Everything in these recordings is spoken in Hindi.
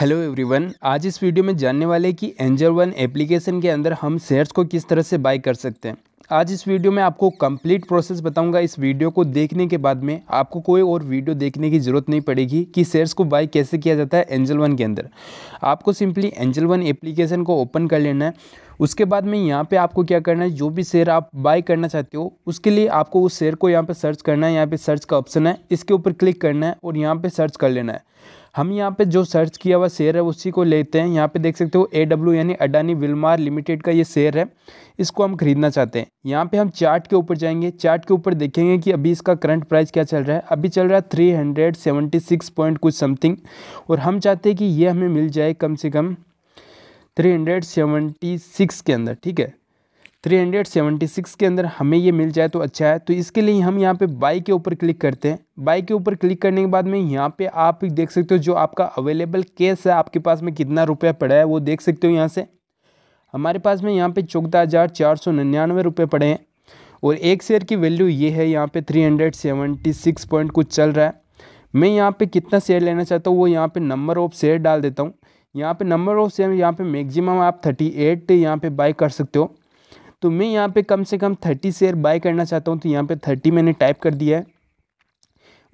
हेलो एवरीवन आज इस वीडियो में जानने वाले कि एंजल वन एप्लीकेशन के अंदर हम शेयर्स को किस तरह से बाय कर सकते हैं आज इस वीडियो में आपको कंप्लीट प्रोसेस बताऊंगा इस वीडियो को देखने के बाद में आपको कोई और वीडियो देखने की ज़रूरत नहीं पड़ेगी कि शेयर्स को बाय कैसे किया जाता है एंजल वन के अंदर आपको सिंपली एंजल वन एप्लीकेशन को ओपन कर लेना है उसके बाद में यहाँ पे आपको क्या करना है जो भी शेयर आप बाय करना चाहते हो उसके लिए आपको उस शेयर को यहाँ पे सर्च करना है यहाँ पे सर्च का ऑप्शन है इसके ऊपर क्लिक करना है और यहाँ पे सर्च कर लेना है हम यहाँ पे जो सर्च किया हुआ शेयर है उसी को लेते हैं यहाँ पे देख सकते हो ए डब्ल्यू यानी अडानी विलमार लिमिटेड का ये शेयर है इसको हम खरीदना चाहते हैं यहाँ पे हम चार्ट के ऊपर जाएंगे चार्ट के ऊपर देखेंगे कि अभी इसका करंट प्राइस क्या चल रहा है अभी चल रहा है three hundred seventy six point कुछ समथिंग और हम चाहते हैं कि ये हमें मिल जाए कम से कम थ्री हंड्रेड सेवेंटी सिक्स के अंदर ठीक है 376 के अंदर हमें ये मिल जाए तो अच्छा है तो इसके लिए हम यहाँ पे बाई के ऊपर क्लिक करते हैं बाई के ऊपर क्लिक करने के बाद में यहाँ पे आप देख सकते हो जो आपका अवेलेबल केस है आपके पास में कितना रुपया पड़ा है वो देख सकते हो यहाँ से हमारे पास में यहाँ पे चौदह हज़ार चार सौ निन्यानवे रुपये पड़े हैं और एक शेयर की वैल्यू ये है यहाँ पे three hundred seventy six point कुछ चल रहा है मैं यहाँ पे कितना शेयर लेना चाहता हूँ वो यहाँ पे नंबर ऑफ शेयर डाल देता हूँ यहाँ पे नंबर ऑफ शेयर यहाँ पे मैक्सिमम आप थर्टी एट यहाँ पे बाई कर सकते हो तो मैं यहाँ पे कम से कम थर्टी शेयर बाय करना चाहता हूँ तो यहाँ पे थर्टी मैंने टाइप कर दिया है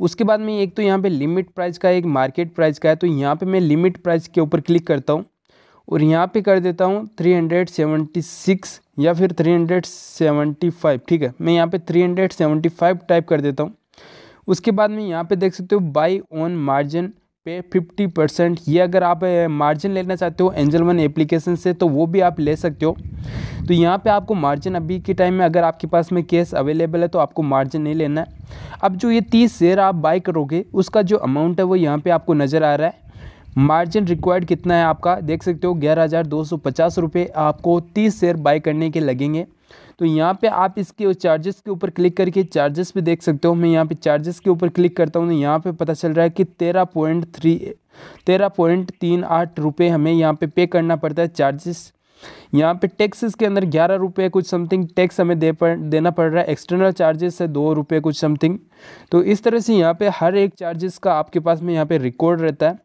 उसके बाद में एक तो यहाँ पे लिमिट प्राइस का एक मार्केट प्राइस का है तो यहाँ पे मैं लिमिट प्राइस के ऊपर क्लिक करता हूँ और यहाँ पे कर देता हूँ 376 या फिर 375 ठीक है मैं यहाँ पे फाइव टाइप कर देता हूँ उसके बाद में यहाँ पे देख सकते हो बाई ऑन मार्जिन पे 50 परसेंट ये अगर आप मार्जिन लेना चाहते हो एंजल वन एप्लीकेशन से तो वो भी आप ले सकते हो तो यहाँ पे आपको मार्जिन अभी के टाइम में अगर आपके पास में केस अवेलेबल है तो आपको मार्जिन नहीं लेना है अब जो ये तीस शेयर आप बाई करोगे उसका जो अमाउंट है वो यहाँ पर आपको नज़र आ रहा है मार्जिन रिक्वायर्ड कितना है आपका देख सकते हो ग्यारह हज़ार दो सौ पचास रुपये आपको तीस शेयर बाई करने के लगेंगे तो यहाँ पे आप इसके चार्जेस के ऊपर क्लिक करके चार्जेस भी देख सकते हो मैं यहाँ पे चार्जेस के ऊपर क्लिक करता हूँ तो यहाँ पे पता चल रहा है कि तेरह पॉइंट थ्री तेरह पॉइंट तीन आठ रुपये हमें यहाँ पे पे करना पड़ता है चार्जेस यहाँ पे टैक्सेस के अंदर ग्यारह रुपये कुछ समथिंग टैक्स हमें दे पड़ देना पड़ रहा है एक्सटर्नल चार्जेस है दो रुपये कुछ समथिंग तो इस तरह से यहाँ पर हर एक चार्जेस का आपके पास में यहाँ पर रिकॉर्ड रहता है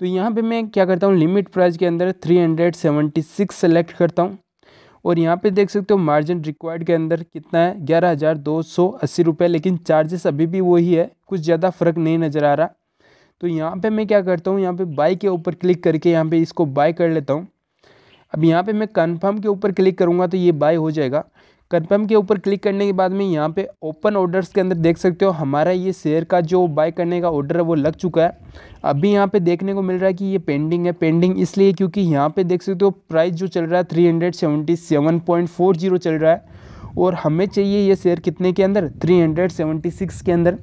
तो यहाँ पर मैं क्या करता हूँ लिमिट प्राइस के अंदर three hundred seventy six select करता हूँ और यहाँ पे देख सकते हो मार्जिन रिक्वायर्ड के अंदर कितना है ग्यारह हज़ार दो सौ अस्सी रुपये लेकिन चार्जेस अभी भी वही है कुछ ज़्यादा फ़र्क नहीं नज़र आ रहा तो यहाँ पे मैं क्या करता हूँ यहाँ पे बाई के ऊपर क्लिक करके यहाँ पे इसको बाय कर लेता हूँ अब यहाँ पे मैं कन्फर्म के ऊपर क्लिक करूँगा तो ये बाय हो जाएगा कन्फर्म के ऊपर क्लिक करने के बाद में यहाँ पे ओपन ऑर्डर्स के अंदर देख सकते हो हमारा ये शेयर का जो बाय करने का ऑर्डर है वो लग चुका है अभी यहाँ पे देखने को मिल रहा है कि ये पेंडिंग है पेंडिंग इसलिए क्योंकि यहाँ पे देख सकते हो प्राइस जो चल रहा है three hundred seventy seven point four zero चल रहा है और हमें चाहिए ये शेयर कितने के अंदर थ्री हंड्रेड सेवेंटी सिक्स के अंदर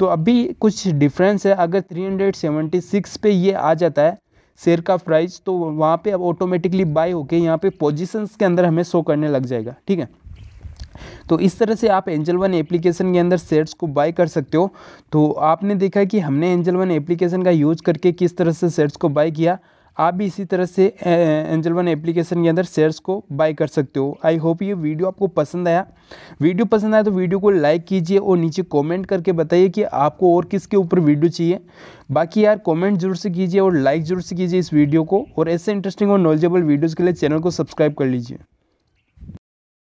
तो अभी कुछ डिफ्रेंस है अगर थ्री हंड्रेड सेवेंटी सिक्स पे ये आ जाता है शेयर का प्राइस तो वहाँ पे अब ऑटोमेटिकली बाय होके यहाँ पे पोजीशंस के अंदर हमें शो करने लग जाएगा ठीक है तो इस तरह से आप एंजल वन एप्लीकेशन के अंदर शेयर्स को बाय कर सकते हो तो आपने देखा कि हमने एंजल वन एप्लीकेशन का यूज़ करके किस तरह से शेयर्स को बाय किया आप भी इसी तरह से एंजल वन एप्लीकेशन के अंदर शेयर्स को बाय कर सकते हो आई होप ये वीडियो आपको पसंद आया वीडियो पसंद आया तो वीडियो को लाइक कीजिए और नीचे कमेंट करके बताइए कि आपको और किसके ऊपर वीडियो चाहिए बाकी यार कमेंट जरूर से कीजिए और लाइक जरूर से कीजिए इस वीडियो को और ऐसे इंटरेस्टिंग और नॉलेजेबल वीडियोज़ के लिए चैनल को सब्सक्राइब कर लीजिए